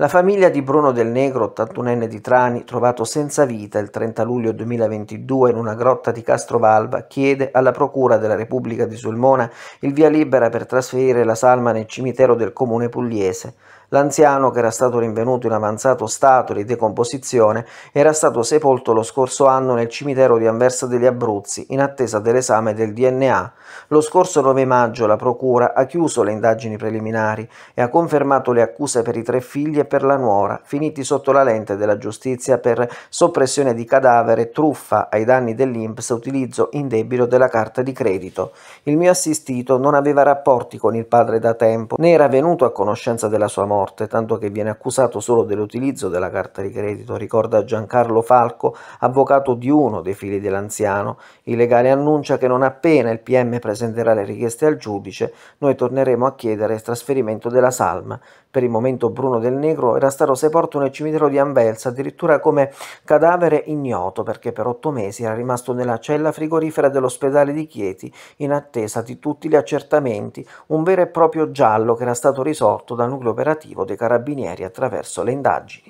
La famiglia di Bruno del Negro, 81enne di Trani, trovato senza vita il 30 luglio 2022 in una grotta di Castrovalva, chiede alla Procura della Repubblica di Sulmona il via libera per trasferire la salma nel cimitero del comune pugliese. L'anziano, che era stato rinvenuto in avanzato stato di decomposizione, era stato sepolto lo scorso anno nel cimitero di Anversa degli Abruzzi in attesa dell'esame del DNA. Lo scorso 9 maggio la procura ha chiuso le indagini preliminari e ha confermato le accuse per i tre figli e per la nuora, finiti sotto la lente della giustizia per soppressione di cadavere, truffa ai danni dell'INPS, utilizzo in debito della carta di credito. Il mio assistito non aveva rapporti con il padre da tempo, né era venuto a conoscenza della sua morte morte, tanto che viene accusato solo dell'utilizzo della carta di credito, ricorda Giancarlo Falco, avvocato di uno dei figli dell'anziano. Il legale annuncia che non appena il PM presenterà le richieste al giudice, noi torneremo a chiedere il trasferimento della salma. Per il momento Bruno del Negro era stato sepolto nel cimitero di Anvelsa, addirittura come cadavere ignoto, perché per otto mesi era rimasto nella cella frigorifera dell'ospedale di Chieti, in attesa di tutti gli accertamenti, un vero e proprio giallo che era stato risorto dal nucleo operativo operativo dei Carabinieri attraverso le indagini